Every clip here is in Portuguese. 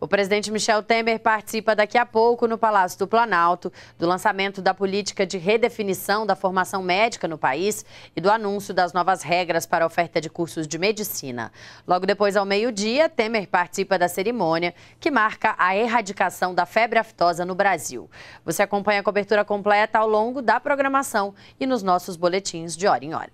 O presidente Michel Temer participa daqui a pouco no Palácio do Planalto do lançamento da política de redefinição da formação médica no país e do anúncio das novas regras para a oferta de cursos de medicina. Logo depois, ao meio-dia, Temer participa da cerimônia que marca a erradicação da febre aftosa no Brasil. Você acompanha a cobertura completa ao longo da programação e nos nossos boletins de hora em hora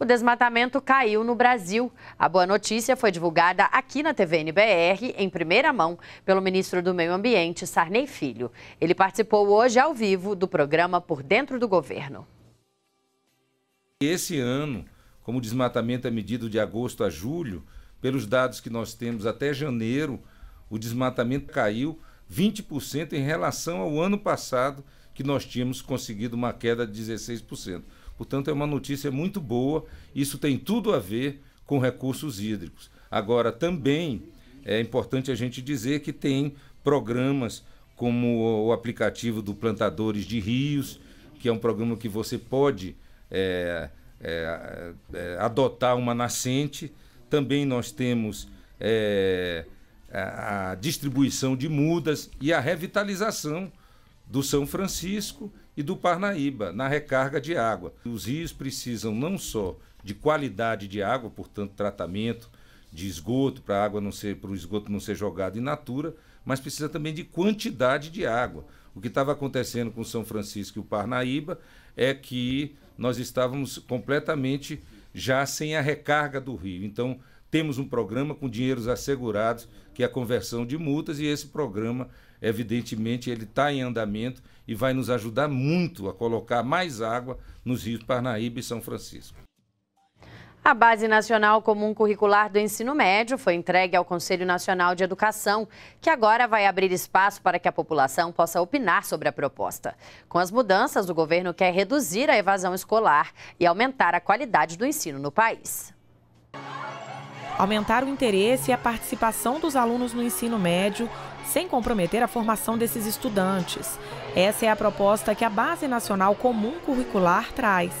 o desmatamento caiu no Brasil. A boa notícia foi divulgada aqui na TV NBR, em primeira mão, pelo ministro do Meio Ambiente, Sarney Filho. Ele participou hoje ao vivo do programa Por Dentro do Governo. Esse ano, como o desmatamento é medido de agosto a julho, pelos dados que nós temos até janeiro, o desmatamento caiu 20% em relação ao ano passado, que nós tínhamos conseguido uma queda de 16%. Portanto, é uma notícia muito boa. Isso tem tudo a ver com recursos hídricos. Agora, também é importante a gente dizer que tem programas como o aplicativo do Plantadores de Rios, que é um programa que você pode é, é, é, adotar uma nascente. Também nós temos é, a distribuição de mudas e a revitalização do São Francisco e do Parnaíba, na recarga de água. Os rios precisam não só de qualidade de água, portanto, tratamento de esgoto para água não ser para o esgoto não ser jogado in natura, mas precisa também de quantidade de água. O que estava acontecendo com São Francisco e o Parnaíba é que nós estávamos completamente já sem a recarga do rio. Então, temos um programa com dinheiros assegurados, que é a conversão de multas, e esse programa evidentemente ele está em andamento e vai nos ajudar muito a colocar mais água nos rios Parnaíba e São Francisco. A Base Nacional Comum Curricular do Ensino Médio foi entregue ao Conselho Nacional de Educação, que agora vai abrir espaço para que a população possa opinar sobre a proposta. Com as mudanças, o governo quer reduzir a evasão escolar e aumentar a qualidade do ensino no país. Aumentar o interesse e a participação dos alunos no ensino médio sem comprometer a formação desses estudantes. Essa é a proposta que a Base Nacional Comum Curricular traz.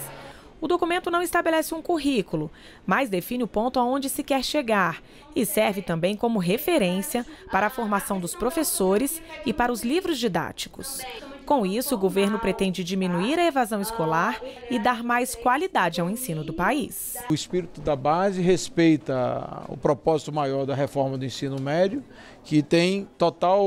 O documento não estabelece um currículo, mas define o ponto aonde se quer chegar e serve também como referência para a formação dos professores e para os livros didáticos. Com isso, o governo pretende diminuir a evasão escolar e dar mais qualidade ao ensino do país. O espírito da base respeita o propósito maior da reforma do ensino médio, que tem total,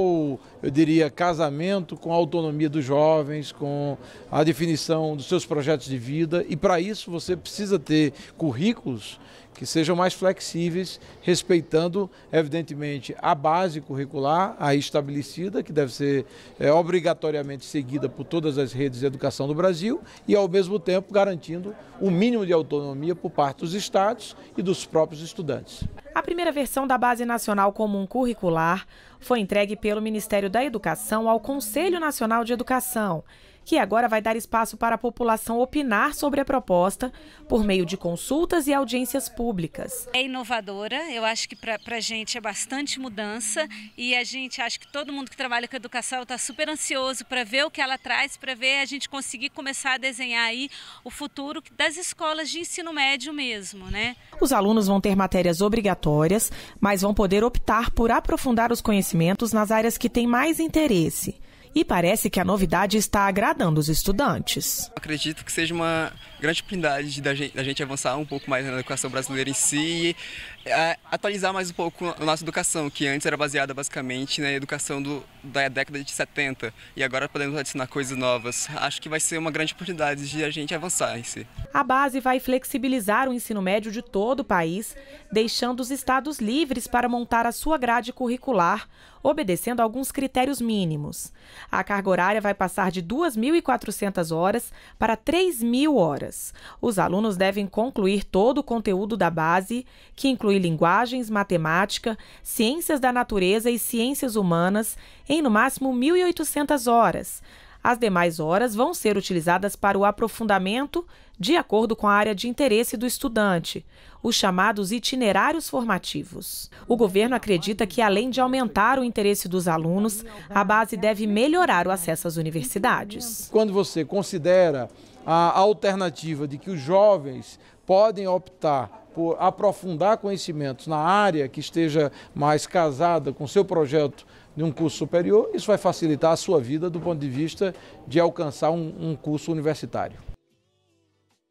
eu diria, casamento com a autonomia dos jovens, com a definição dos seus projetos de vida. E para isso você precisa ter currículos que sejam mais flexíveis, respeitando, evidentemente, a base curricular aí estabelecida, que deve ser é, obrigatoriamente seguida por todas as redes de educação do Brasil, e, ao mesmo tempo, garantindo o um mínimo de autonomia por parte dos estados e dos próprios estudantes. A primeira versão da Base Nacional Comum Curricular foi entregue pelo Ministério da Educação ao Conselho Nacional de Educação que agora vai dar espaço para a população opinar sobre a proposta por meio de consultas e audiências públicas. É inovadora, eu acho que para a gente é bastante mudança e a gente acho que todo mundo que trabalha com educação está super ansioso para ver o que ela traz, para ver a gente conseguir começar a desenhar aí o futuro das escolas de ensino médio mesmo, né? Os alunos vão ter matérias obrigatórias, mas vão poder optar por aprofundar os conhecimentos nas áreas que têm mais interesse e parece que a novidade está agradando os estudantes. Acredito que seja uma grande oportunidade da gente, avançar um pouco mais na educação brasileira em si é, atualizar mais um pouco a nossa educação, que antes era baseada basicamente na educação do, da década de 70 e agora podemos adicionar coisas novas. Acho que vai ser uma grande oportunidade de a gente avançar em si. A base vai flexibilizar o ensino médio de todo o país, deixando os estados livres para montar a sua grade curricular, obedecendo a alguns critérios mínimos. A carga horária vai passar de 2.400 horas para 3.000 horas. Os alunos devem concluir todo o conteúdo da base, que inclui inclui linguagens, matemática, ciências da natureza e ciências humanas em no máximo 1.800 horas. As demais horas vão ser utilizadas para o aprofundamento de acordo com a área de interesse do estudante, os chamados itinerários formativos. O governo acredita que, além de aumentar o interesse dos alunos, a base deve melhorar o acesso às universidades. Quando você considera a alternativa de que os jovens podem optar por aprofundar conhecimentos na área que esteja mais casada com seu projeto de um curso superior, isso vai facilitar a sua vida do ponto de vista de alcançar um, um curso universitário.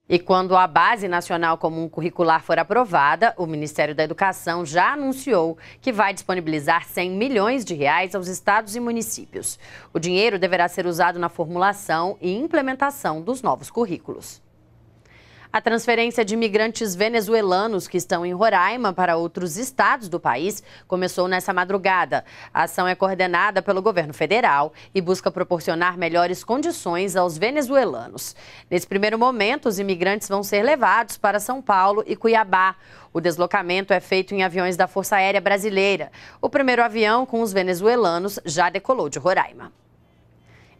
E quando a Base Nacional Comum Curricular for aprovada, o Ministério da Educação já anunciou que vai disponibilizar 100 milhões de reais aos estados e municípios. O dinheiro deverá ser usado na formulação e implementação dos novos currículos. A transferência de imigrantes venezuelanos que estão em Roraima para outros estados do país começou nessa madrugada. A ação é coordenada pelo governo federal e busca proporcionar melhores condições aos venezuelanos. Nesse primeiro momento, os imigrantes vão ser levados para São Paulo e Cuiabá. O deslocamento é feito em aviões da Força Aérea Brasileira. O primeiro avião com os venezuelanos já decolou de Roraima.